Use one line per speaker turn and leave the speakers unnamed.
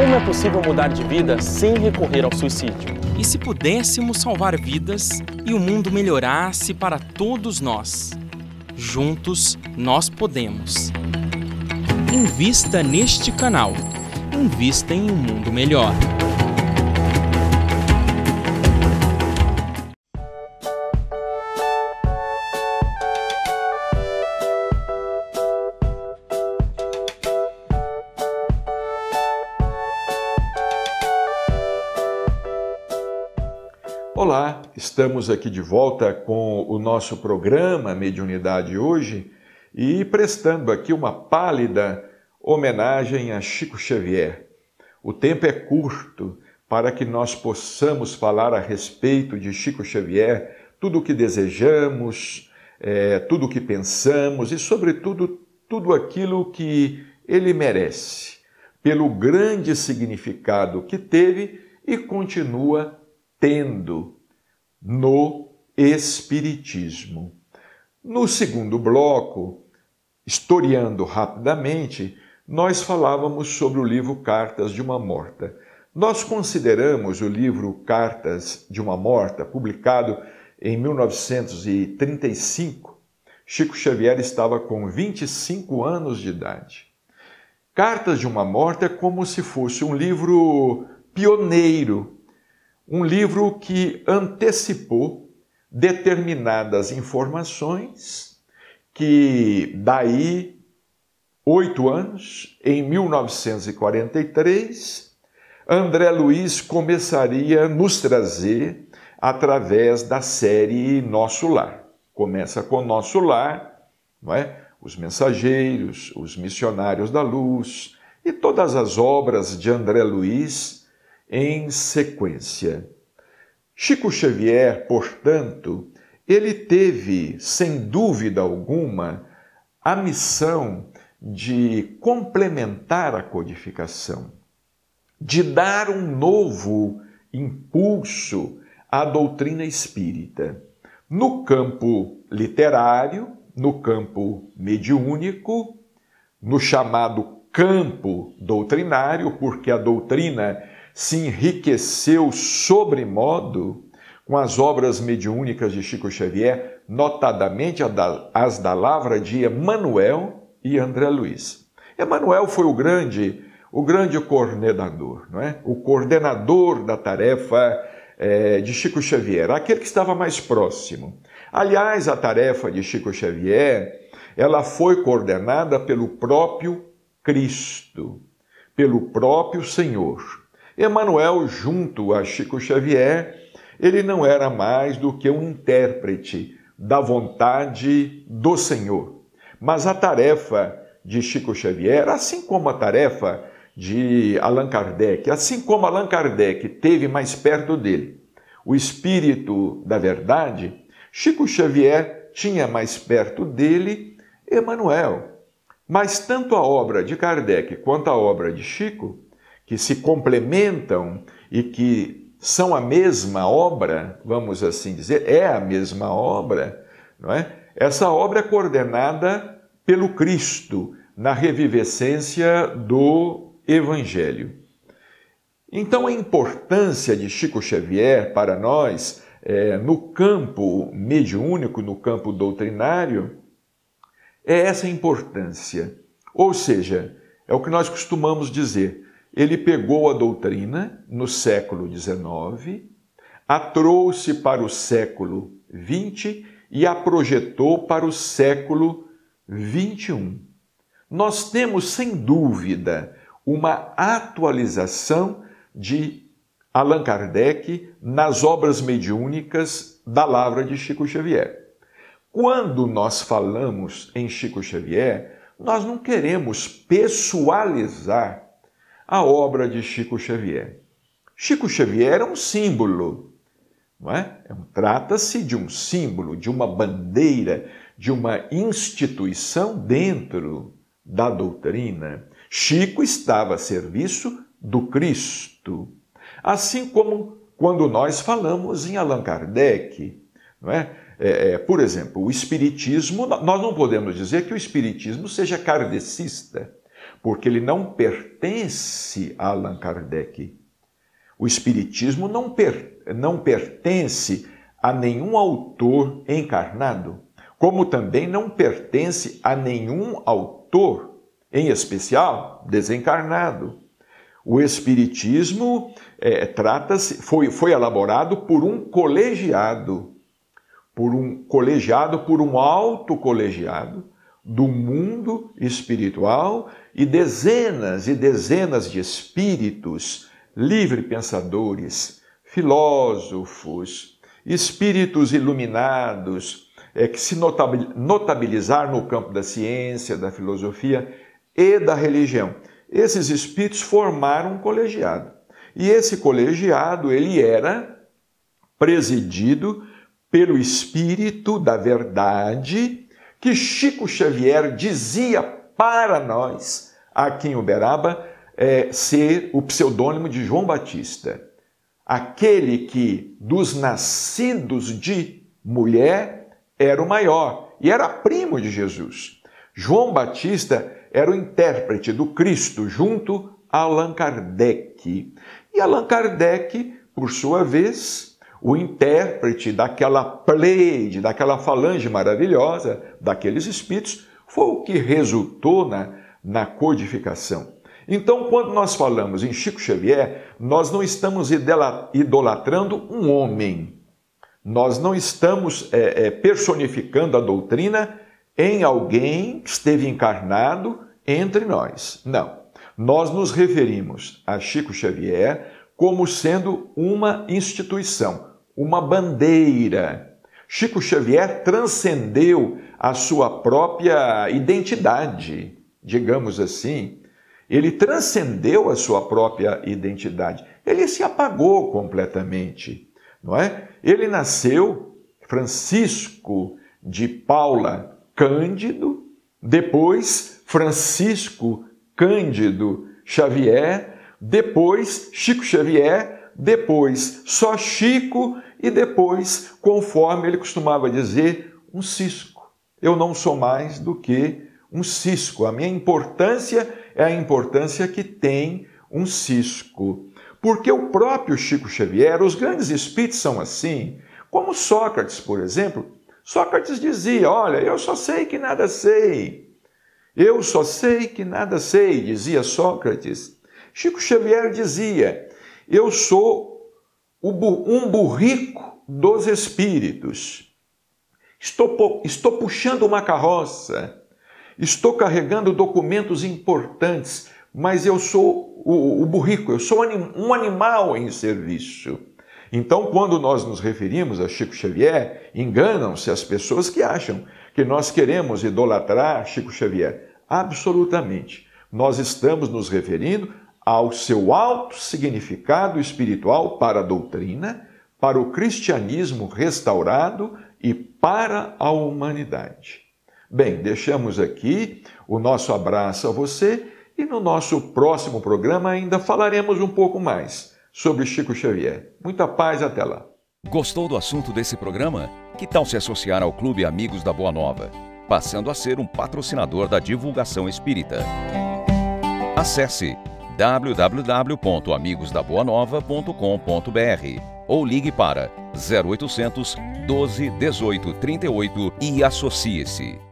Como é possível mudar de vida sem recorrer ao suicídio? E se pudéssemos salvar vidas e o mundo melhorasse para todos nós? Juntos nós podemos. Invista neste canal. Invista em um mundo melhor. Estamos aqui de volta com o nosso programa Mediunidade hoje e prestando aqui uma pálida homenagem a Chico Xavier. O tempo é curto para que nós possamos falar a respeito de Chico Xavier, tudo o que desejamos, é, tudo o que pensamos e, sobretudo, tudo aquilo que ele merece, pelo grande significado que teve e continua tendo no Espiritismo. No segundo bloco, historiando rapidamente, nós falávamos sobre o livro Cartas de uma Morta. Nós consideramos o livro Cartas de uma Morta, publicado em 1935. Chico Xavier estava com 25 anos de idade. Cartas de uma Morta é como se fosse um livro pioneiro um livro que antecipou determinadas informações que daí oito anos, em 1943, André Luiz começaria a nos trazer através da série Nosso Lar. Começa com Nosso Lar, não é? os mensageiros, os missionários da luz e todas as obras de André Luiz em sequência. Chico Xavier, portanto, ele teve, sem dúvida alguma, a missão de complementar a codificação, de dar um novo impulso à doutrina espírita, no campo literário, no campo mediúnico, no chamado campo doutrinário, porque a doutrina se enriqueceu sobremodo com as obras mediúnicas de Chico Xavier, notadamente as da Lavra de Emanuel e André Luiz. Emanuel foi o grande, o grande coordenador, não é? O coordenador da tarefa é, de Chico Xavier, aquele que estava mais próximo. Aliás, a tarefa de Chico Xavier, ela foi coordenada pelo próprio Cristo, pelo próprio Senhor. Emanuel, junto a Chico Xavier, ele não era mais do que um intérprete da vontade do Senhor. Mas a tarefa de Chico Xavier, assim como a tarefa de Allan Kardec, assim como Allan Kardec teve mais perto dele o espírito da verdade, Chico Xavier tinha mais perto dele Emmanuel. Mas tanto a obra de Kardec quanto a obra de Chico que se complementam e que são a mesma obra, vamos assim dizer, é a mesma obra, não é? Essa obra é coordenada pelo Cristo na revivescência do Evangelho. Então, a importância de Chico Xavier para nós é, no campo mediúnico, no campo doutrinário, é essa importância. Ou seja, é o que nós costumamos dizer: ele pegou a doutrina no século XIX, a trouxe para o século XX e a projetou para o século XXI. Nós temos, sem dúvida, uma atualização de Allan Kardec nas obras mediúnicas da Lavra de Chico Xavier. Quando nós falamos em Chico Xavier, nós não queremos pessoalizar a obra de Chico Xavier. Chico Xavier é um símbolo, não é? é trata-se de um símbolo, de uma bandeira, de uma instituição dentro da doutrina. Chico estava a serviço do Cristo. Assim como quando nós falamos em Allan Kardec, não é? É, é, por exemplo, o Espiritismo, nós não podemos dizer que o Espiritismo seja kardecista, porque ele não pertence a Allan Kardec. O Espiritismo não, per, não pertence a nenhum autor encarnado, como também não pertence a nenhum autor, em especial desencarnado. O Espiritismo é, trata-se, foi, foi elaborado por um colegiado, por um colegiado, por um alto colegiado do mundo espiritual e dezenas e dezenas de espíritos, livre-pensadores, filósofos, espíritos iluminados, é, que se notabilizar no campo da ciência, da filosofia e da religião. Esses espíritos formaram um colegiado. E esse colegiado, ele era presidido pelo espírito da verdade que Chico Xavier dizia para nós, aqui em Uberaba, é, ser o pseudônimo de João Batista. Aquele que, dos nascidos de mulher, era o maior e era primo de Jesus. João Batista era o intérprete do Cristo junto a Allan Kardec. E Allan Kardec, por sua vez, o intérprete daquela pleide, daquela falange maravilhosa, daqueles espíritos, foi o que resultou na, na codificação. Então, quando nós falamos em Chico Xavier, nós não estamos idolatrando um homem, nós não estamos é, é, personificando a doutrina em alguém que esteve encarnado entre nós. Não. Nós nos referimos a Chico Xavier como sendo uma instituição, uma bandeira Chico Xavier transcendeu a sua própria identidade, digamos assim. Ele transcendeu a sua própria identidade. Ele se apagou completamente, não é? Ele nasceu Francisco de Paula Cândido, depois Francisco Cândido Xavier, depois Chico Xavier, depois só Chico e depois, conforme ele costumava dizer, um cisco. Eu não sou mais do que um cisco. A minha importância é a importância que tem um cisco. Porque o próprio Chico Xavier, os grandes espíritos são assim, como Sócrates, por exemplo. Sócrates dizia: Olha, eu só sei que nada sei. Eu só sei que nada sei, dizia Sócrates. Chico Xavier dizia: eu sou um burrico dos espíritos. Estou, estou puxando uma carroça, estou carregando documentos importantes, mas eu sou o, o burrico, eu sou um animal em serviço. Então, quando nós nos referimos a Chico Xavier, enganam-se as pessoas que acham que nós queremos idolatrar Chico Xavier. Absolutamente. Nós estamos nos referindo ao seu alto significado espiritual para a doutrina, para o cristianismo restaurado e para a humanidade. Bem, deixamos aqui o nosso abraço a você e no nosso próximo programa ainda falaremos um pouco mais sobre Chico Xavier. Muita paz até lá. Gostou do assunto desse programa? Que tal se associar ao Clube Amigos da Boa Nova, passando a ser um patrocinador da divulgação espírita? Acesse www.amigosdaboanova.com.br ou ligue para 0800 12 18 38 e associe-se.